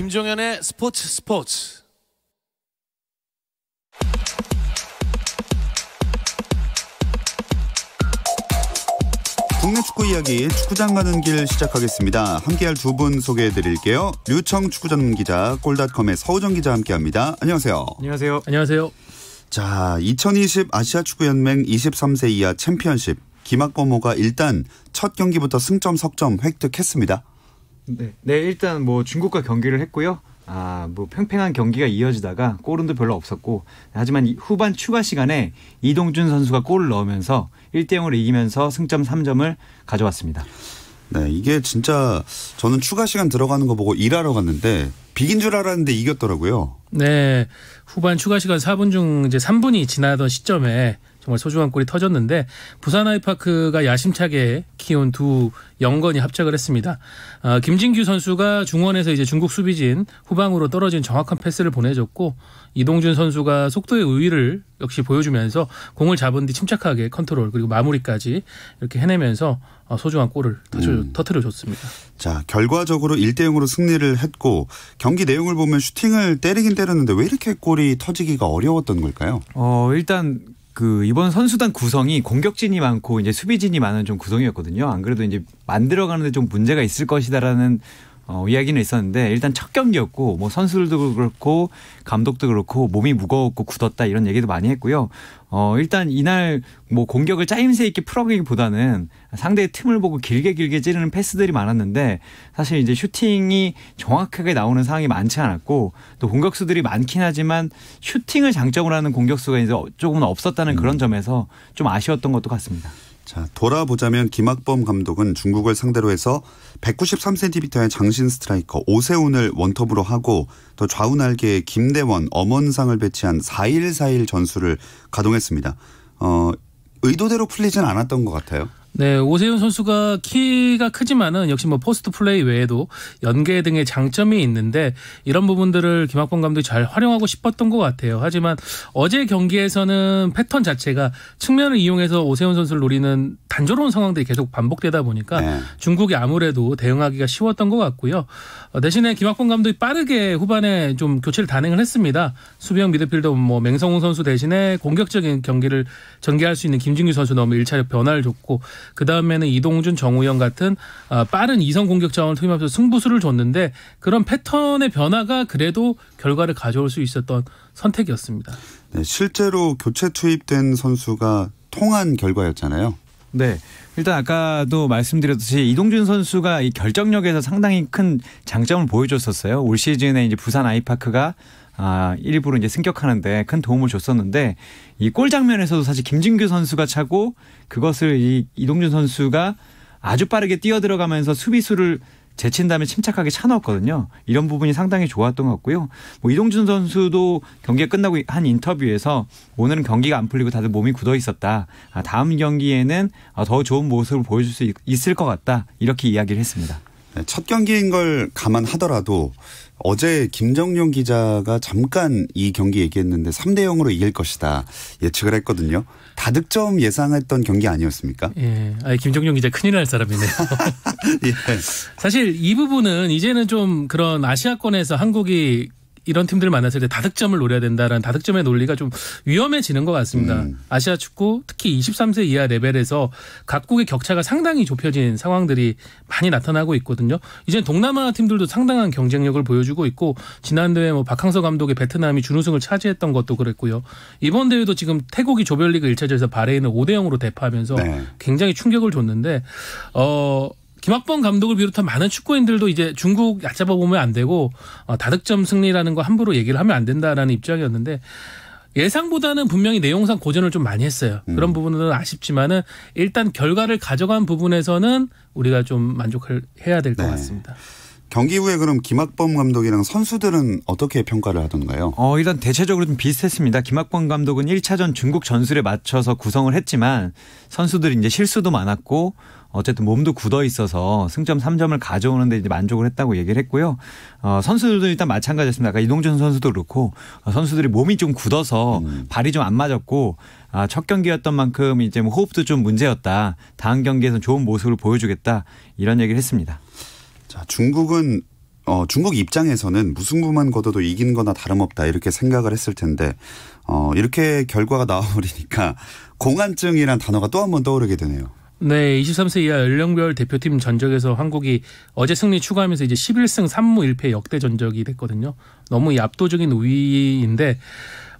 김종현의 스포츠 스포츠. 국내 축구 이야기 축구장 가는 길 시작하겠습니다. 함께할 두 분 소개해 드릴게요. 류청 축구 전문 기자, 골닷컴의 서우정 기자 함께합니다. 안녕하세요. 안녕하세요. 안녕하세요. 자, 2020 아시아 축구 연맹 23세 이하 챔피언십 김학범호가 일단 첫 경기부터 승점 석점 획득했습니다. 네. 네, 일단 뭐 중국과 경기를 했고요. 아, 뭐 팽팽한 경기가 이어지다가 골은도 별로 없었고 하지만 후반 추가 시간에 이동준 선수가 골을 넣으면서 1대 0으로 이기면서 승점 3점을 가져왔습니다. 네, 이게 진짜 저는 추가 시간 들어가는 거 보고 일하러 갔는데 비긴 줄 알았는데 이겼더라고요. 네. 후반 추가 시간 4분 중 이제 3분이 지나던 시점에 정말 소중한 골이 터졌는데 부산 아이파크가 야심차게 키운 두 영건이 합작을 했습니다. 아, 김진규 선수가 중원에서 이제 중국 수비진 후방으로 떨어진 정확한 패스를 보내줬고 이동준 선수가 속도의 우위를 역시 보여주면서 공을 잡은 뒤 침착하게 컨트롤 그리고 마무리까지 이렇게 해내면서 어, 소중한 골을 터트려 음. 줬습니다. 자, 결과적으로 1대 0으로 승리를 했고 경기 내용을 보면 슈팅을 때리긴 때렸는데 왜 이렇게 골이 터지기가 어려웠던 걸까요? 어, 일단 그 이번 선수단 구성이 공격진이 많고 이제 수비진이 많은 좀 구성이었거든요. 안 그래도 이제 만들어가는데 좀 문제가 있을 것이다라는 어, 이야기는 있었는데 일단 첫 경기였고 뭐 선수들도 그렇고 감독도 그렇고 몸이 무거웠고 굳었다 이런 얘기도 많이 했고요. 어, 일단 이날 뭐 공격을 짜임새 있게 풀어가기보다는 상대의 틈을 보고 길게 길게 찌르는 패스들이 많았는데 사실 이제 슈팅이 정확하게 나오는 상황이 많지 않았고 또 공격수들이 많긴 하지만 슈팅을 장점으로 하는 공격수가 이제 조금은 없었다는 그런 음. 점에서 좀 아쉬웠던 것도 같습니다. 자, 돌아보자면 김학범 감독은 중국을 상대로 해서 193cm의 장신 스트라이커 오세훈을 원톱으로 하고 더 좌우 날개에 김대원, 엄원상을 배치한 4-1-4-1 전술을 가동했습니다. 어, 의도대로 풀리진 않았던 것 같아요. 네, 오세훈 선수가 키가 크지만은 역시 뭐 포스트 플레이 외에도 연계 등의 장점이 있는데 이런 부분들을 김학범 감독이 잘 활용하고 싶었던 것 같아요. 하지만 어제 경기에서는 패턴 자체가 측면을 이용해서 오세훈 선수를 노리는 단조로운 상황들이 계속 반복되다 보니까 네. 중국이 아무래도 대응하기가 쉬웠던 것 같고요. 어, 대신에 김학범 감독이 빠르게 후반에 좀 교체를 단행을 했습니다. 수비형 미드필더 뭐 맹성훈 선수 대신에 공격적인 경기를 전개할 수 있는 김진규 선수 너무 1차력 변화를 줬고 그 다음에는 이동준, 정우영 같은 아, 빠른 이성 공격 자원을 투입하면서 승부수를 줬는데 그런 패턴의 변화가 그래도 결과를 가져올 수 있었던 선택이었습니다. 네, 실제로 교체 투입된 선수가 통한 결과였잖아요. 네. 일단 아까도 말씀드렸듯이 이동준 선수가 이 결정력에서 상당히 큰 장점을 보여줬었어요. 올 시즌에 이제 부산 아이파크가 아, 일부러 이제 승격하는데 큰 도움을 줬었는데 이 골 장면에서도 사실 김진규 선수가 차고 그것을 이 이동준 선수가 아주 빠르게 뛰어 들어가면서 수비수를 제친 다음에 침착하게 차 넣었거든요. 이런 부분이 상당히 좋았던 것 같고요. 뭐 이동준 선수도 경기가 끝나고 한 인터뷰에서 오늘은 경기가 안 풀리고 다들 몸이 굳어 있었다. 아, 다음 경기에는 아, 더 좋은 모습을 보여줄 수 있을 것 같다. 이렇게 이야기를 했습니다. 네, 첫 경기인 걸 감안하더라도 어제 김정용 기자가 잠깐 이 경기 얘기했는데 3대 0으로 이길 것이다 예측을 했거든요. 다득점 예상했던 경기 아니었습니까? 예. 아, 김정용 기자 큰일 날 사람이네요. 예. 사실 이 부분은 이제는 좀 그런 아시아권에서 한국이 이런 팀들을 만났을 때 다득점을 노려야 된다라는 다득점의 논리가 좀 위험해지는 것 같습니다. 음. 아시아 축구 특히 23세 이하 레벨에서 각국의 격차가 상당히 좁혀진 상황들이 많이 나타나고 있거든요. 이제 동남아 팀들도 상당한 경쟁력을 보여주고 있고 지난 대회 뭐 박항서 감독의 베트남이 준우승을 차지했던 것도 그랬고요. 이번 대회도 지금 태국이 조별리그 1차전에서 바레인을 5대 0으로 대파하면서 네. 굉장히 충격을 줬는데 어 김학범 감독을 비롯한 많은 축구인들도 이제 중국 얕잡아 보면 안 되고 어, 다득점 승리라는 거 함부로 얘기를 하면 안 된다라는 입장이었는데 예상보다는 분명히 내용상 고전을 좀 많이 했어요. 음. 그런 부분은 아쉽지만은 일단 결과를 가져간 부분에서는 우리가 좀 만족을 해야 될것 네. 같습니다. 경기 후에 그럼 김학범 감독이랑 선수들은 어떻게 평가를 하던가요? 어, 일단 대체적으로 좀 비슷했습니다. 김학범 감독은 1차전 중국 전술에 맞춰서 구성을 했지만 선수들이 이제 실수도 많았고 어쨌든 몸도 굳어 있어서 승점 3점을 가져오는데 이제 만족을 했다고 얘기를 했고요. 어, 선수들도 일단 마찬가지였습니다. 아까 이동준 선수도 그렇고 어, 선수들이 몸이 좀 굳어서 음. 발이 좀 안 맞았고 아, 첫 경기였던 만큼 이제 뭐 호흡도 좀 문제였다. 다음 경기에서 좋은 모습을 보여주겠다 이런 얘기를 했습니다. 자, 중국은 어, 중국 입장에서는 무승부만 거둬도 이긴 거나 다름없다 이렇게 생각을 했을 텐데 어, 이렇게 결과가 나와버리니까 공안증이란 단어가 또 한 번 떠오르게 되네요. 네, 23세 이하 연령별 대표팀 전적에서 한국이 어제 승리 추가하면서 이제 11승 3무 1패 역대 전적이 됐거든요. 너무 압도적인 우위인데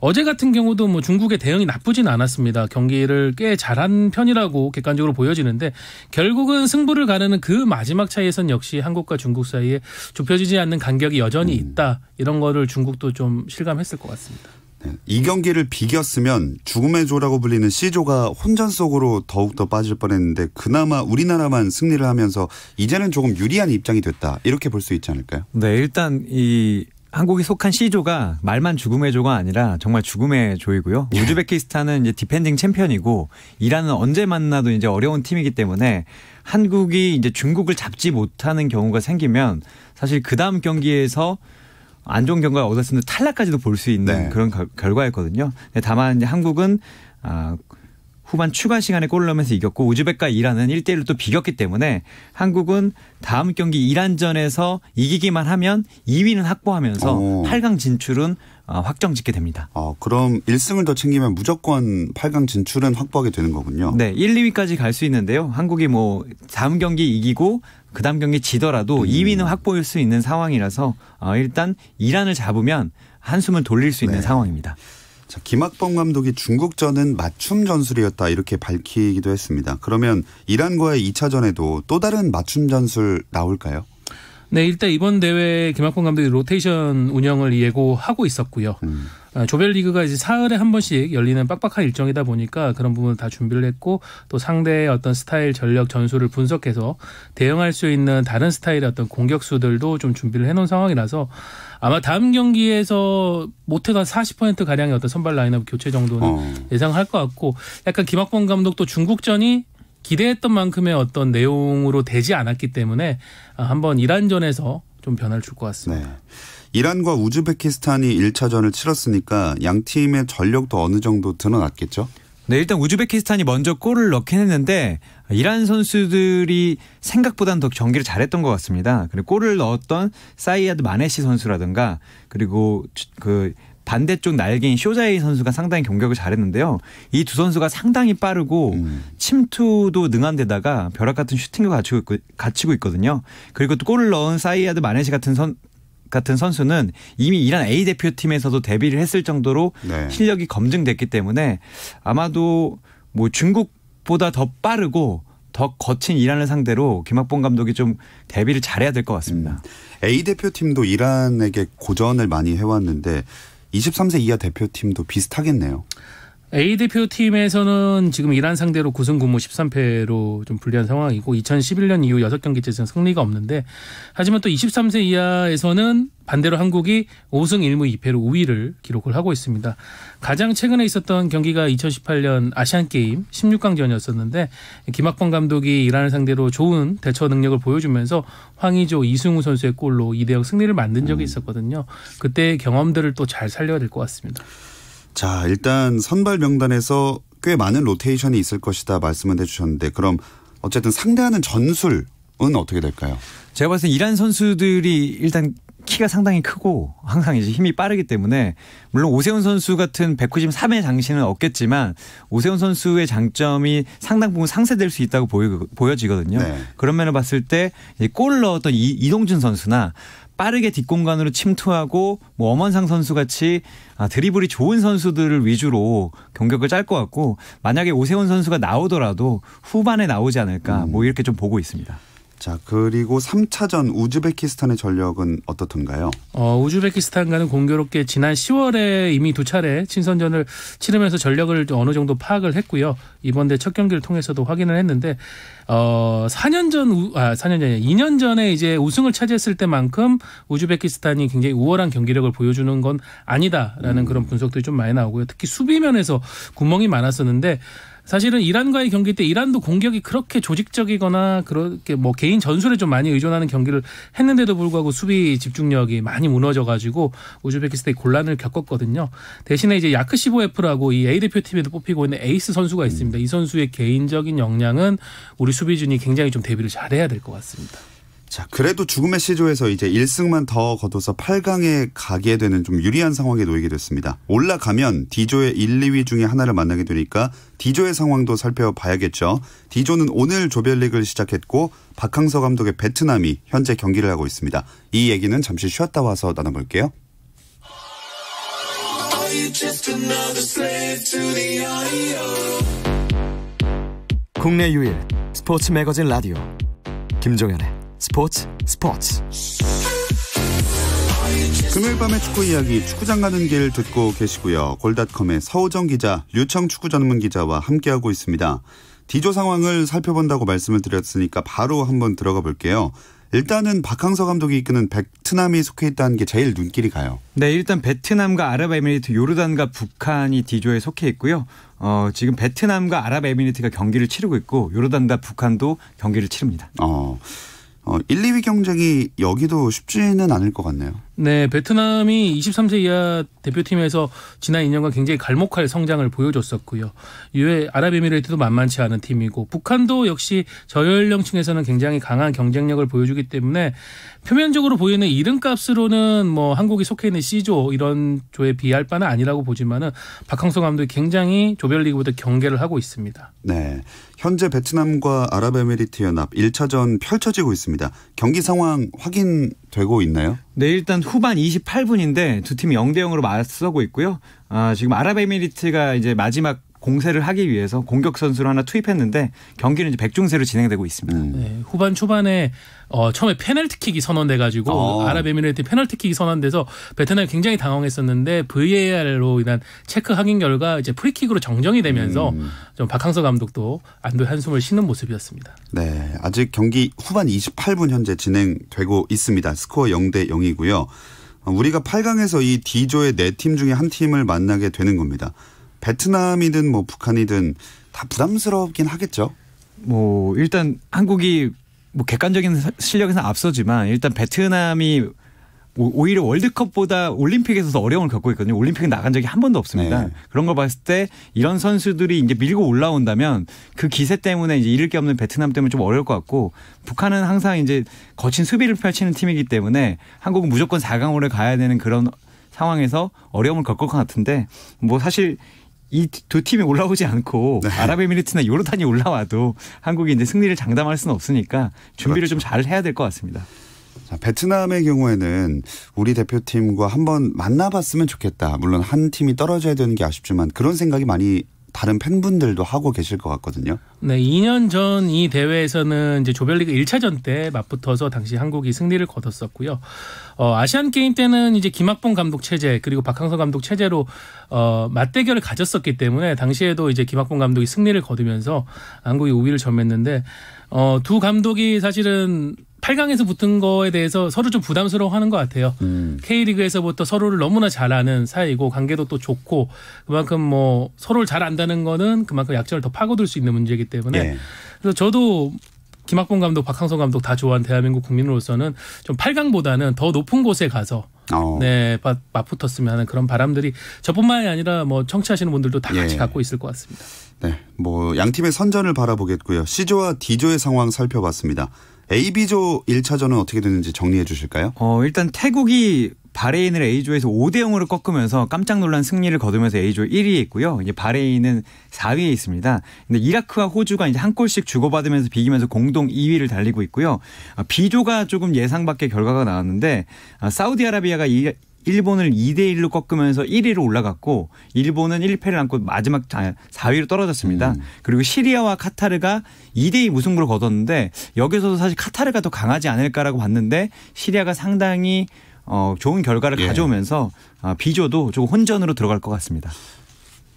어제 같은 경우도 뭐 중국의 대응이 나쁘진 않았습니다. 경기를 꽤 잘한 편이라고 객관적으로 보여지는데 결국은 승부를 가르는 그 마지막 차이에선 역시 한국과 중국 사이에 좁혀지지 않는 간격이 여전히 음. 있다. 이런 거를 중국도 좀 실감했을 것 같습니다. 네, 이 경기를 비겼으면 죽음의 조라고 불리는 C조가 혼전 속으로 더욱더 빠질 뻔했는데 그나마 우리나라만 승리를 하면서 이제는 조금 유리한 입장이 됐다 이렇게 볼 수 있지 않을까요? 네 일단 이 한국이 속한 C조가 말만 죽음의 조가 아니라 정말 죽음의 조이고요. 예. 우즈베키스탄은 이제 디펜딩 챔피언이고 이란은 언제 만나도 이제 어려운 팀이기 때문에 한국이 이제 중국을 잡지 못하는 경우가 생기면 사실 그 다음 경기에서 안 좋은 경과 가얻었을때 탈락까지도 볼 수 있는 네. 그런 결과였거든요. 다만 이제 한국은 아 후반 추가 시간에 골을 넣으면서 이겼고 우즈벡과 이란은 1대1로 또 비겼기 때문에 한국은 다음 경기 이란전에서 이기기만 하면 2위는 확보하면서 오. 어. 8강 진출은 어, 확정 짓게 됩니다. 아, 그럼 1승을 더 챙기면 무조건 8강 진출은 확보하게 되는 거군요. 네, 1, 2위까지 갈 수 있는데요. 한국이 뭐 다음 경기 이기고 그다음 경기 지더라도 음. 2위는 확보할 수 있는 상황이라서 어, 일단 이란을 잡으면 한숨을 돌릴 수 있는 네. 상황입니다. 자, 김학범 감독이 중국전은 맞춤 전술이었다 이렇게 밝히기도 했습니다. 그러면 이란과의 2차전에도 또 다른 맞춤 전술 나올까요? 네, 일단 이번 대회 김학범 감독이 로테이션 운영을 예고하고 있었고요. 음. 아, 조별리그가 이제 사흘에 한 번씩 열리는 빡빡한 일정이다 보니까 그런 부분을 다 준비를 했고 또 상대의 어떤 스타일, 전력, 전술을 분석해서 대응할 수 있는 다른 스타일의 어떤 공격수들도 좀 준비를 해놓은 상황이라서 아마 다음 경기에서 못해도 40% 가량의 어떤 선발 라인업 교체 정도는 어. 예상할 것 같고 약간 김학범 감독도 중국전이 기대했던 만큼의 어떤 내용으로 되지 않았기 때문에 아, 한번 이란전에서 좀 변화를 줄 것 같습니다. 네. 이란과 우즈베키스탄이 1차전을 치렀으니까 양 팀의 전력도 어느 정도 드러났겠죠? 네, 일단 우즈베키스탄이 먼저 골을 넣긴 했는데 이란 선수들이 생각보단 더 경기를 잘했던 것 같습니다. 그리고 골을 넣었던 사이아드 마네시 선수라든가 그리고 그 반대쪽 날개인 쇼자이 선수가 상당히 공격을 잘했는데요. 이 두 선수가 상당히 빠르고 음. 침투도 능한데다가 벼락 같은 슈팅을 갖추고, 있고, 갖추고 있거든요. 그리고 또 골을 넣은 사이아드 마네시 같은 선, 같은 선수는 이미 이란 A 대표팀에서도 데뷔를 했을 정도로 네. 실력이 검증됐기 때문에 아마도 뭐 중국보다 더 빠르고 더 거친 이란을 상대로 김학봉 감독이 좀데뷔를 잘해야 될 것 같습니다. 음. A 대표팀도 이란에게 고전을 많이 해왔는데 23세 이하 대표팀도 비슷하겠네요. A 대표팀에서는 지금 이란 상대로 9승 9무 13패로 좀 불리한 상황이고 2011년 이후 6경기째 승리가 없는데 하지만 또 23세 이하에서는 반대로 한국이 5승 1무 2패로 우위를 기록을 하고 있습니다. 가장 최근에 있었던 경기가 2018년 아시안게임 16강전이었었는데 김학범 감독이 이란을 상대로 좋은 대처 능력을 보여주면서 황의조, 이승우 선수의 골로 2대0 승리를 만든 적이 음. 있었거든요. 그때 경험들을 또 잘 살려야 될 것 같습니다. 자, 일단 선발 명단에서 꽤 많은 로테이션이 있을 것이다 말씀을 해주셨는데 그럼 어쨌든 상대하는 전술은 어떻게 될까요? 제가 봤을 때 이란 선수들이 일단 키가 상당히 크고 항상 이제 힘이 빠르기 때문에 물론 오세훈 선수 같은 193의 장신은 없겠지만 오세훈 선수의 장점이 상당 부분 상쇄될 수 있다고 보여, 지거든요 네. 그런 면을 봤을 때골 넣었던 이, 이동준 선수나 빠르게 뒷공간으로 침투하고 뭐 엄원상 선수 같이 아, 드리블이 좋은 선수들을 위주로 공격을 짤 것 같고 만약에 오세훈 선수가 나오더라도 후반에 나오지 않을까 뭐 음. 이렇게 좀 보고 있습니다. 자, 그리고 3차전 우즈베키스탄의 전력은 어떻던가요? 어, 우즈베키스탄과는 공교롭게 지난 10월에 이미 두 차례 친선전을 치르면서 전력을 어느 정도 파악을 했고요. 이번 대 첫 경기를 통해서도 확인을 했는데 어, 4년 전 아, 4년 전이 2년 전에 이제 우승을 차지했을 때만큼 우즈베키스탄이 굉장히 우월한 경기력을 보여주는 건 아니다라는 음. 그런 분석들이 좀 많이 나오고요. 특히 수비면에서 구멍이 많았었는데 사실은 이란과의 경기 때 이란도 공격이 그렇게 조직적이거나 그렇게 뭐 개인 전술에 좀 많이 의존하는 경기를 했는데도 불구하고 수비 집중력이 많이 무너져 가지고 우즈베키스탄이 곤란을 겪었거든요. 대신에 이제 야크시보에프라고 이 A 대표팀에도 뽑히고 있는 에이스 선수가 있습니다. 이 선수의 개인적인 역량은 우리 수비진이 굉장히 좀 대비를 잘해야 될 것 같습니다. 자, 그래도 죽음의 시조에서 이제 1승만 더 거둬서 8강에 가게 되는 좀 유리한 상황에 놓이게 됐습니다. 올라가면 D조의 1, 2위 중에 하나를 만나게 되니까 D조의 상황도 살펴봐야겠죠. D조는 오늘 조별리그를 시작했고 박항서 감독의 베트남이 현재 경기를 하고 있습니다. 이 얘기는 잠시 쉬었다 와서 나눠볼게요. 국내 유일 스포츠 매거진 라디오 김종현의 스포츠 스포츠 금요일 밤의 축구 이야기 축구장 가는 길 듣고 계시고요. 골닷컴의 서우정 기자, 류청 축구 전문 기자와 함께하고 있습니다. 디조 상황을 살펴본다고 말씀을 드렸으니까 바로 한번 들어가 볼게요. 일단은 박항서 감독이 이끄는 베트남이 속해 있다는 게 제일 눈길이 가요. 네, 일단 베트남과 아랍에미리트, 요르단과 북한이 디조에 속해 있고요. 어, 지금 베트남과 아랍에미리트가 경기를 치르고 있고 요르단과 북한도 경기를 치릅니다. 어. 어, 1, 2위 경쟁이 여기도 쉽지는 않을 것 같네요. 네, 베트남이 23세 이하 대표팀에서 지난 2년간 굉장히 갈목할 성장을 보여줬었고요. 유에 아랍에미레이트도 만만치 않은 팀이고 북한도 역시 저연령층에서는 굉장히 강한 경쟁력을 보여주기 때문에 표면적으로 보이는 이름값으로는 뭐 한국이 속해 있는 C조 이런 조에 비할 바는 아니라고 보지만은 박항서 감독이 굉장히 조별리그보다 경계를 하고 있습니다. 네. 현재 베트남과 아랍에미리트 연합 1차전 펼쳐지고 있습니다. 경기 상황 확인되고 있나요? 네, 일단 후반 28분인데 두 팀이 0대 0으로 맞서고 있고요. 아, 지금 아랍에미리트가 이제 마지막 공세를 하기 위해서 공격 선수를 하나 투입했는데 경기는 이제 백중세로 진행되고 있습니다. 음. 네, 후반 초반에 어, 처음에 페널티킥이 선언돼가지고 어. 아. 아랍에미레트 페널티킥이 선언돼서 베트남이 굉장히 당황했었는데 VAR로 인한 체크 확인 결과 이제 프리킥으로 정정이 되면서 음. 좀 박항서 감독도 안도 한숨을 쉬는 모습이었습니다. 네, 아직 경기 후반 28분 현재 진행되고 있습니다. 스코어 0대 0이고요. 어, 우리가 8강에서 이 D조의 네 팀 중에 한 팀을 만나게 되는 겁니다. 베트남이든 뭐 북한이든 다 부담스럽긴 하겠죠. 뭐 일단 한국이 뭐 객관적인 실력에서 앞서지만 일단 베트남이 오히려 월드컵보다 올림픽에서 더 어려움을 겪고 있거든요. 올림픽에 나간 적이 한 번도 없습니다. 네. 그런 걸 봤을 때 이런 선수들이 이제 밀고 올라온다면 그 기세 때문에 이제 잃을 게 없는 베트남 때문에 좀 어려울 것 같고 북한은 항상 이제 거친 수비를 펼치는 팀이기 때문에 한국은 무조건 4강으로 가야 되는 그런 상황에서 어려움을 겪을 것 같은데 뭐 사실 이두 팀이 올라오지 않고 네. 아랍에미리트나 요르단이 올라와도 한국이 이제 승리를 장담할 수는 없으니까 준비를 그렇죠. 좀잘 해야 될 것 같습니다. 자, 베트남의 경우에는 우리 대표팀과 한번 만나봤으면 좋겠다. 물론 한 팀이 떨어져야 되는 게 아쉽지만 그런 생각이 많이 다른 팬분들도 하고 계실 것 같거든요. 네, 2년 전 이 대회에서는 이제 조별리그 1차전 때 맞붙어서 당시 한국이 승리를 거뒀었고요. 어, 아시안 게임 때는 이제 김학봉 감독 체제 그리고 박항서 감독 체제로 어, 맞대결을 가졌었기 때문에 당시에도 이제 김학봉 감독이 승리를 거두면서 한국이 5위를 점했는데 어, 두 감독이 사실은 8강에서 붙은 거에 대해서 서로 좀 부담스러워하는 것 같아요. 음. K리그에서부터 서로를 너무나 잘 아는 사이고 관계도 또 좋고 그만큼 뭐 서로를 잘 안다는 거는 그만큼 약점을 더 파고들 수 있는 문제이기 때문에 예. 그래서 저도 김학봉 감독, 박항성 감독 다 좋아하는 대한민국 국민으로서는 좀 8강보다는 더 높은 곳에 가서 어. 네, 맞붙었으면 하는 그런 바람들이 저뿐만이 아니라 뭐 청취하시는 분들도 다 같이 예. 갖고 있을 것 같습니다. 네, 뭐 양 팀의 선전을 바라보겠고요. 시조와디조의 상황 살펴봤습니다. AB조 1차전은 어떻게 됐는지 정리해 주실까요? 어, 일단 태국이 바레인을 A조에서 5대 0으로 꺾으면서 깜짝 놀란 승리를 거두면서 A조 1위에 있고요. 이제 바레인은 4위에 있습니다. 근데 이라크와 호주가 이제 한 골씩 주고받으면서 비기면서 공동 2위를 달리고 있고요. B조가 아, 조금 예상 밖의 결과가 나왔는데 아, 사우디아라비아가 일본을 2대 1로 꺾으면서 1위로 올라갔고 일본은 1패를 안고 마지막 4위로 떨어졌습니다. 음. 그리고 시리아와 카타르가 2 대 2 무승부를 거뒀는데 여기서도 사실 카타르가 더 강하지 않을까라고 봤는데 시리아가 상당히 어, 좋은 결과를 예. 가져오면서 아, 비조도 조금 혼전으로 들어갈 것 같습니다.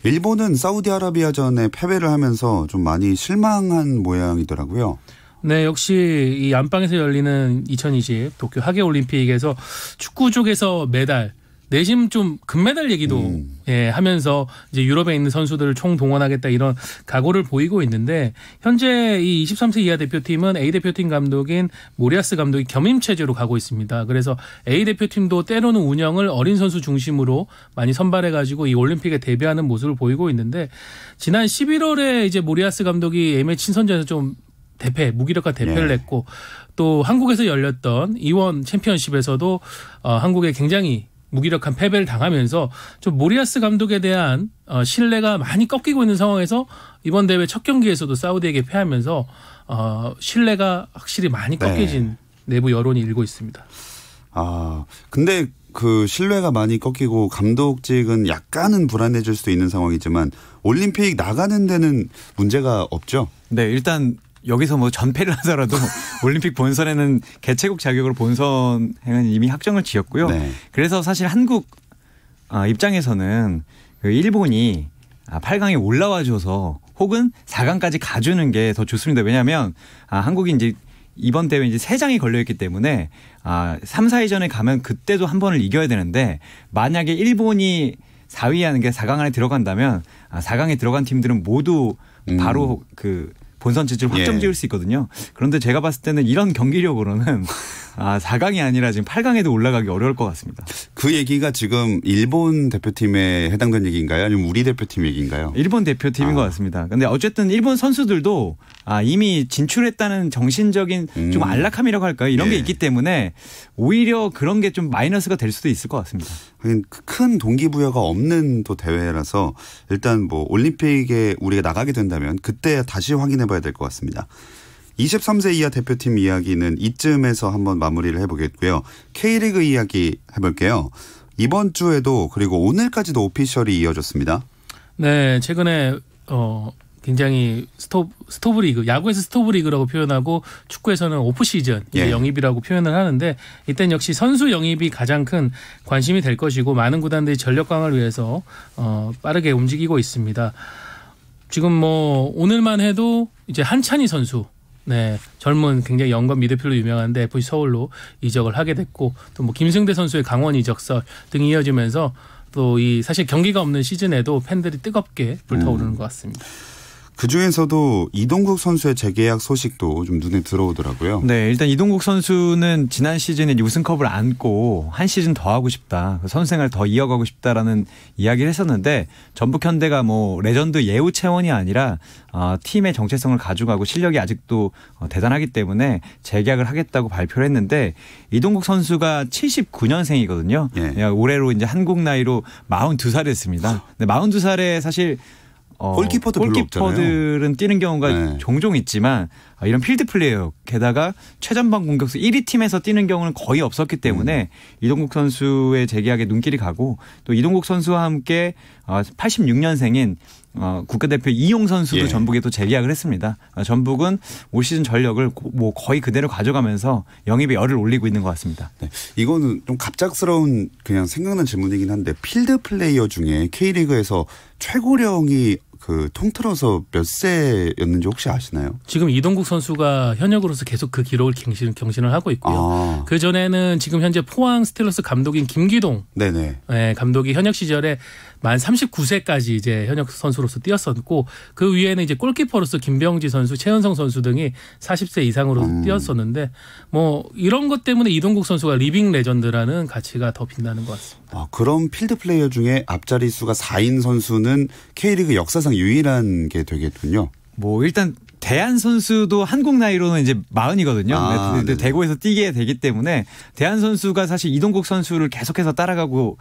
일본은 사우디아라비아전에 패배를 하면서 좀 많이 실망한 모양이더라고요. 네, 역시 이 안방에서 열리는 2020 도쿄 하계 올림픽에서 축구 쪽에서 메달 내심 좀 금메달 얘기도 음. 예, 하면서 이제 유럽에 있는 선수들을 총 동원하겠다 이런 각오를 보이고 있는데 현재 이 23세 이하 대표팀은 A 대표팀 감독인 모리아스 감독이 겸임 체제로 가고 있습니다. 그래서 A 대표팀도 때로는 운영을 어린 선수 중심으로 많이 선발해 가지고 이 올림픽에 대비하는 모습을 보이고 있는데 지난 11월에 이제 모리아스 감독이 A매 친선전에서 좀 대패 무기력화 대패를 예. 했고 또 한국에서 열렸던 이원 챔피언십에서도 어, 한국에 굉장히 무기력한 패배를 당하면서 좀 모리아스 감독에 대한 어, 신뢰가 많이 꺾이고 있는 상황에서 이번 대회 첫 경기에서도 사우디에게 패하면서 어, 신뢰가 확실히 많이 네. 꺾여진 네. 내부 여론이 일고 있습니다. 아 근데 그 신뢰가 많이 꺾이고 감독직은 약간은 불안해질 수도 있는 상황이지만 올림픽 나가는 데는 문제가 없죠. 네, 일단 여기서 뭐 전패를 하더라도 올림픽 본선에는 개최국 자격으로 본선행은 이미 확정을 지었고요. 네. 그래서 사실 한국 아, 입장에서는 그 일본이 8강에 아, 올라와 줘서 혹은 4강까지 가주는 게 더 좋습니다. 왜냐하면 아, 한국이 이제 이번 대회 이제 세 장이 걸려 있기 때문에 아 3, 4위전에 가면 그때도 한 번을 이겨야 되는데 만약에 일본이 4위 하는 게 4강 안에 들어간다면 아 4강에 들어간 팀들은 모두 음. 바로 음. 그 본선 진출 확정 예. 지을 수 있거든요. 그런데 제가 봤을 때는 이런 경기력으로는 아, 4강이 아니라 지금 8강에도 올라가기 어려울 것 같습니다. 그 얘기가 지금 일본 대표팀에 해당된 얘기인가요? 아니면 우리 대표팀 얘기인가요? 일본 대표팀인 아. 것 같습니다. 근데 어쨌든 일본 선수들도 아, 이미 진출했다는 정신적인 음. 좀 안락함이라고 할까요? 이런 네. 게 있기 때문에 오히려 그런 게 좀 마이너스가 될 수도 있을 것 같습니다. 큰 동기부여가 없는 또 대회라서 일단 뭐 올림픽에 우리가 나가게 된다면 그때 다시 확인해 봐야 될 것 같습니다. 23세 이하 대표팀 이야기는 이쯤에서 한번 마무리를 해보겠고요. K리그 이야기 해볼게요. 이번 주에도 그리고 오늘까지도 오피셜이 이어졌습니다. 네, 최근에 어 굉장히 스톱 스토브 리그 야구에서 스토브 리그라고 표현하고 축구에서는 오프 시즌 예. 영입이라고 표현을 하는데 이땐 역시 선수 영입이 가장 큰 관심이 될 것이고 많은 구단들이 전력 강화를 위해서 어 빠르게 움직이고 있습니다. 지금 뭐 오늘만 해도 이제 한찬희 선수 네, 젊은 굉장히 영건 미드필로 유명한데 FC 서울로 이적을 하게 됐고 또 뭐 김승대 선수의 강원 이적설 등이 이어지면서 또 이 사실 경기가 없는 시즌에도 팬들이 뜨겁게 불타오르는 음. 것 같습니다. 그 중에서도 이동국 선수의 재계약 소식도 좀 눈에 들어오더라고요. 네, 일단 이동국 선수는 지난 시즌에 우승컵을 안고 한 시즌 더 하고 싶다. 그 선생을 더 이어가고 싶다라는 이야기를 했었는데 전북 현대가 뭐 레전드 예우 채원이 아니라 어, 팀의 정체성을 가져가고 실력이 아직도 어, 대단하기 때문에 재계약을 하겠다고 발표를 했는데 이동국 선수가 79년생이거든요. 예. 예. 올해로 이제 한국 나이로 42살이 됐습니다. 근데 42살에 사실 어, 골키퍼도 골키퍼들은 뛰는 경우가 네. 종종 있지만 아, 이런 필드 플레이어 게다가 최전방 공격수 1위 팀에서 뛰는 경우는 거의 없었기 때문에 음. 이동국 선수의 재계약에 눈길이 가고 또 이동국 선수와 함께 86년생인 아, 어, 국가대표 이용 선수도 예. 전북에 또 재계약을 했습니다. 어, 전북은 올 시즌 전력을 고, 뭐 거의 그대로 가져가면서 영입에 열을 올리고 있는 것 같습니다. 네. 이거는 좀 갑작스러운 그냥 생각난 질문이긴 한데 필드 플레이어 중에 K리그에서 최고령이 그 통틀어서 몇 세였는지 혹시 아시나요? 지금 이동국 선수가 현역으로서 계속 그 기록을 경신, 경신을 하고 있고요. 아. 그 전에는 지금 현재 포항 스틸러스 감독인 김기동 네네. 네, 감독이 현역 시절에 만 39세까지 이제 현역 선수로서 뛰었었고 그 위에는 이제 골키퍼로서 김병지 선수, 최현성 선수 등이 40세 이상으로 음. 뛰었었는데 뭐 이런 것 때문에 이동국 선수가 리빙 레전드라는 가치가 더 빛나는 것 같습니다. 아, 그럼 필드 플레이어 중에 앞자리 수가 4인 선수는 K리그 역사상 사상 유일한 게 되겠군요. 뭐 일단 대한 선수도 한국 나이로는 이제 마흔이거든요. 아, 네, 대구에서 뛰게 되기 때문에 대한 선수가 사실 이동국 선수를 계속해서 따라가고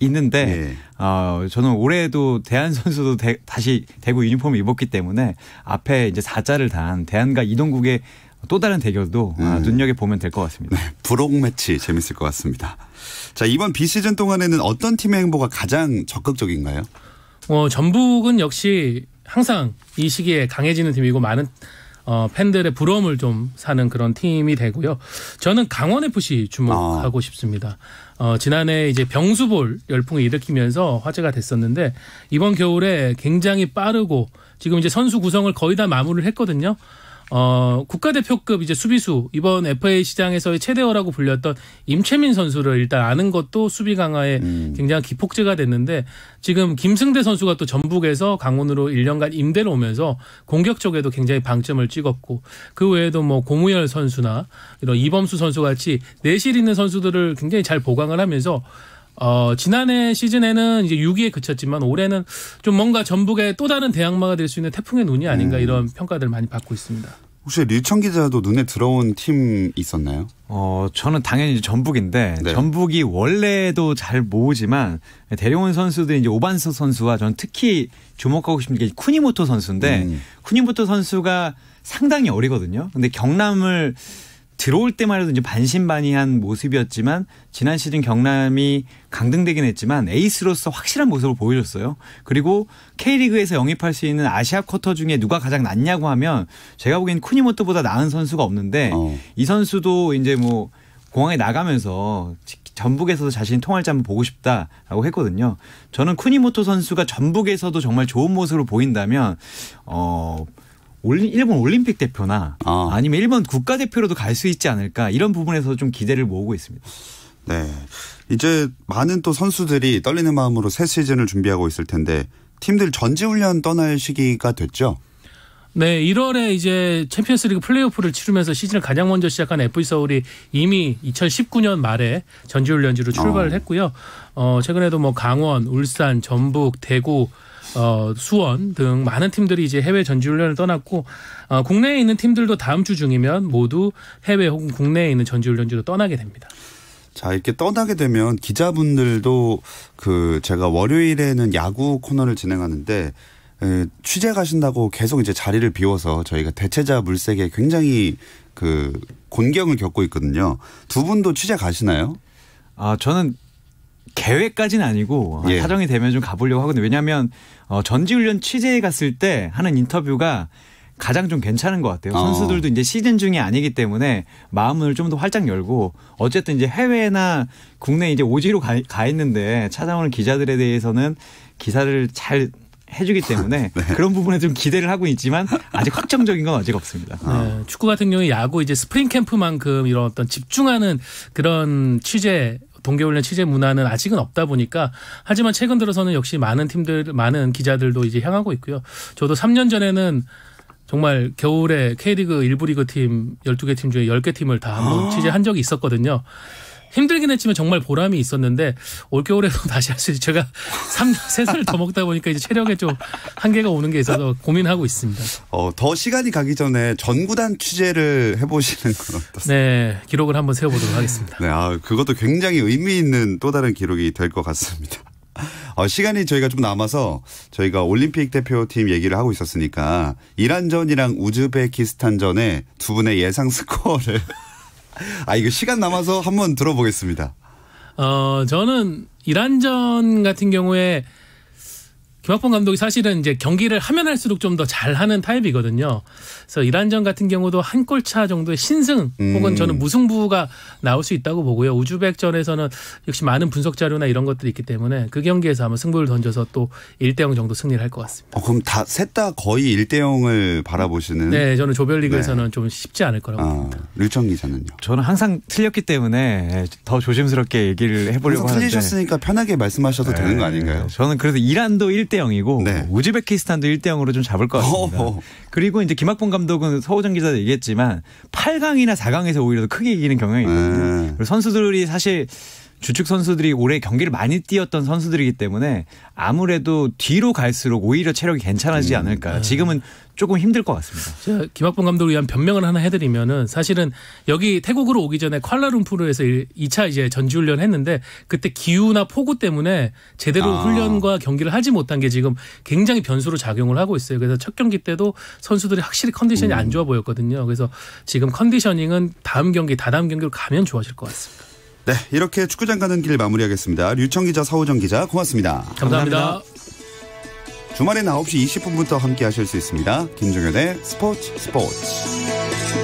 있는데 네. 어, 저는 올해도 대한 선수도 대, 다시 대구 유니폼을 입었기 때문에 앞에 이제 4자를 단 대한과 이동국의 또 다른 대결도 아, 음. 눈여겨 보면 될 것 같습니다. 네, 부록 매치 재밌을 것 같습니다. 자 이번 비시즌 동안에는 어떤 팀의 행보가 가장 적극적인가요? 어, 전북은 역시 항상 이 시기에 강해지는 팀이고 많은 어, 팬들의 부러움을 좀 사는 그런 팀이 되고요. 저는 강원 FC 주목하고 어. 싶습니다. 어, 지난해 이제 병수볼 열풍을 일으키면서 화제가 됐었는데 이번 겨울에 굉장히 빠르고 지금 이제 선수 구성을 거의 다 마무리를 했거든요. 어, 국가대표급 이제 수비수 이번 FA 시장에서의 최대어라고 불렸던 임채민 선수를 일단 아는 것도 수비 강화에 음. 굉장히 기폭제가 됐는데 지금 김승대 선수가 또 전북에서 강원으로 1년간 임대를 오면서 공격 쪽에도 굉장히 방점을 찍었고 그 외에도 뭐 고무열 선수나 이런 이범수 선수 같이 내실 있는 선수들을 굉장히 잘 보강을 하면서 어, 지난해 시즌에는 이제 6위에 그쳤지만 올해는 좀 뭔가 전북의 또 다른 대항마가 될 수 있는 태풍의 눈이 아닌가 음. 이런 평가들 을 많이 받고 있습니다. 혹시 류청 기자도 눈에 들어온 팀 있었나요? 어, 저는 당연히 전북인데 네. 전북이 원래도 잘 모으지만 데려온 선수들 이제 오반석 선수와 저는 특히 주목하고 싶은 게 쿠니모토 선수인데 음. 쿠니모토 선수가 상당히 어리거든요. 근데 경남을 들어올 때만 해도 이제 반신반의한 모습이었지만 지난 시즌 경남이 강등되긴 했지만 에이스로서 확실한 모습을 보여줬어요. 그리고 K리그에서 영입할 수 있는 아시아 쿼터 중에 누가 가장 낫냐고 하면 제가 보기엔 쿠니모토보다 나은 선수가 없는데 어. 이 선수도 이제 뭐 공항에 나가면서 전북에서도 자신이 통할지 한번 보고 싶다라고 했거든요. 저는 쿠니모토 선수가 전북에서도 정말 좋은 모습으로 보인다면 어 올림, 일본 올림픽 대표나 아. 아니면 일본 국가대표로도 갈 수 있지 않을까 이런 부분에서 좀 기대를 모으고 있습니다. 네. 이제 많은 또 선수들이 떨리는 마음으로 새 시즌을 준비하고 있을 텐데 팀들 전지훈련 떠날 시기가 됐죠? 네, 1월에 이제 챔피언스리그 플레이오프를 치르면서 시즌을 가장 먼저 시작한 FC 서울이 이미 2019년 말에 전지훈련지로 출발을 어. 했고요. 어, 최근에도 뭐 강원, 울산, 전북, 대구 어, 수원 등 많은 팀들이 이제 해외 전지훈련을 떠났고 어, 국내에 있는 팀들도 다음 주 중이면 모두 해외 혹은 국내에 있는 전지훈련지로 떠나게 됩니다. 자, 이렇게 떠나게 되면 기자분들도 그 제가 월요일에는 야구 코너를 진행하는데 취재 가신다고 계속 이제 자리를 비워서 저희가 대체자 물색에 굉장히 그 곤경을 겪고 있거든요. 두 분도 취재 가시나요? 아, 저는 계획까지는 아니고 예. 사정이 되면 좀 가보려고 하거든요. 왜냐하면 어, 전지훈련 취재에 갔을 때 하는 인터뷰가 가장 좀 괜찮은 것 같아요. 어. 선수들도 어. 이제 시즌 중이 아니기 때문에 마음을 좀 더 활짝 열고 어쨌든 이제 해외나 국내 이제 오지로 가, 가 있는데 찾아오는 기자들에 대해서는 기사를 잘 해주기 때문에 네. 그런 부분에 좀 기대를 하고 있지만 아직 확정적인 건 아직 없습니다. 어. 네, 축구 같은 경우 야구 이제 스프링 캠프만큼 이런 어떤 집중하는 그런 취재 동계훈련 취재 문화는 아직은 없다 보니까 하지만 최근 들어서는 역시 많은 팀들 많은 기자들도 이제 향하고 있고요. 저도 3년 전에는 정말 겨울에 K리그 일부 리그 팀 12개 팀 중에 10개 팀을 다 한번 아. 취재한 적이 있었거든요. 힘들긴 했지만 정말 보람이 있었는데 올겨울에도 다시 할 수 있어요. 제가 3, 3살더 먹다 보니까 이제 체력에 좀 한계가 오는 게 있어서 고민하고 있습니다. 어, 더 시간이 가기 전에 전구단 취재를 해보시는 건 어떠세요? 네. 기록을 한번 세워보도록 하겠습니다. 네. 아, 그것도 굉장히 의미 있는 또 다른 기록이 될 것 같습니다. 어, 시간이 저희가 좀 남아서 저희가 올림픽 대표팀 얘기를 하고 있었으니까 이란전이랑 우즈베키스탄전의 두 분의 예상 스코어를 아 이거 시간 남아서 한번 들어보겠습니다. 어 저는 이란전 같은 경우에 김학범 감독이 사실은 이제 경기를 하면 할수록 좀 더 잘하는 타입이거든요. 그래서 이란전 같은 경우도 한골차 정도의 신승 혹은 음. 저는 무승부가 나올 수 있다고 보고요. 우즈벡전에서는 역시 많은 분석 자료나 이런 것들이 있기 때문에 그 경기에서 아마 승부를 던져서 또 1대 0 정도 승리를 할 것 같습니다. 어, 그럼 다 셋 다 거의 1대 0을 바라보시는 네, 저는 조별리그에서는 네. 좀 쉽지 않을 거라고 아, 봅니다. 류청 기자는요. 저는 항상 틀렸기 때문에 더 조심스럽게 얘기를 해 보려고 하는데 틀리셨으니까 편하게 말씀하셔도 네. 되는 거 아닌가요? 저는 그래서 이란도 1대 1대 0이고 네. 우즈베키스탄도 1대 0으로 좀 잡을 것 같습니다. 어허. 그리고 이제 김학봉 감독은 서호정 기자도 얘기했지만 8강이나 4강에서 오히려 더 크게 이기는 경향이 있거든요. 네. 선수들이 사실 주축 선수들이 올해 경기를 많이 뛰었던 선수들이기 때문에 아무래도 뒤로 갈수록 오히려 체력이 괜찮아지지 음. 않을까. 네. 지금은 조금 힘들 것 같습니다. 김학봉 감독을 위한 변명을 하나 해드리면은 사실은 여기 태국으로 오기 전에 콜라룸푸르에서 2차 이제 전지훈련 했는데 그때 기후나 폭우 때문에 제대로 아. 훈련과 경기를 하지 못한 게 지금 굉장히 변수로 작용을 하고 있어요. 그래서 첫 경기 때도 선수들이 확실히 컨디션이 음. 안 좋아 보였거든요. 그래서 지금 컨디셔닝은 다음 경기, 다다음 경기로 가면 좋아질 것 같습니다. 네, 이렇게 축구장 가는 길 마무리하겠습니다. 류청 기자, 서우정 기자, 고맙습니다. 감사합니다. 감사합니다. 주말엔 9시 20분부터 함께 하실 수 있습니다. 김종현의 스포츠 스포츠.